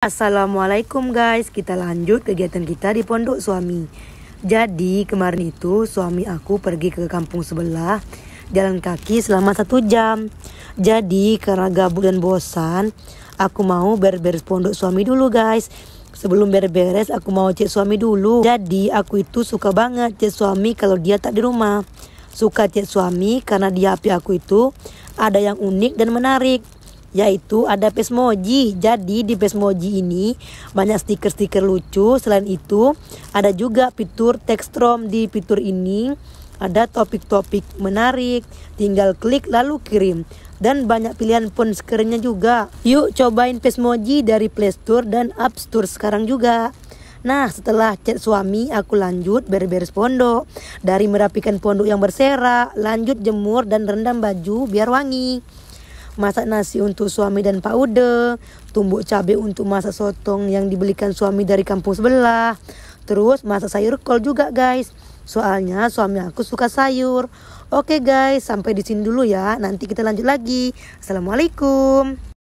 Assalamualaikum guys, kita lanjut kegiatan kita di pondok suami Jadi kemarin itu suami aku pergi ke kampung sebelah Jalan kaki selama satu jam Jadi karena gabut dan bosan Aku mau beres-beres pondok suami dulu guys Sebelum beres-beres aku mau cek suami dulu Jadi aku itu suka banget cek suami kalau dia tak di rumah Suka cek suami karena di HP aku itu ada yang unik dan menarik yaitu ada Pesmoji. Jadi di Pesmoji ini banyak stiker-stiker lucu. Selain itu, ada juga fitur textrom di fitur ini. Ada topik-topik menarik, tinggal klik lalu kirim. Dan banyak pilihan pun sekiranya juga. Yuk cobain Pesmoji dari Play Store dan App Store sekarang juga. Nah setelah chat suami aku lanjut beres-beres pondok Dari merapikan pondok yang berserak Lanjut jemur dan rendam baju biar wangi masak nasi untuk suami dan Pak Ude, tumbuk cabai untuk masak sotong yang dibelikan suami dari kampung sebelah. Terus masak sayur kol juga guys. Soalnya suami aku suka sayur. Oke guys, sampai di sini dulu ya. Nanti kita lanjut lagi. Assalamualaikum.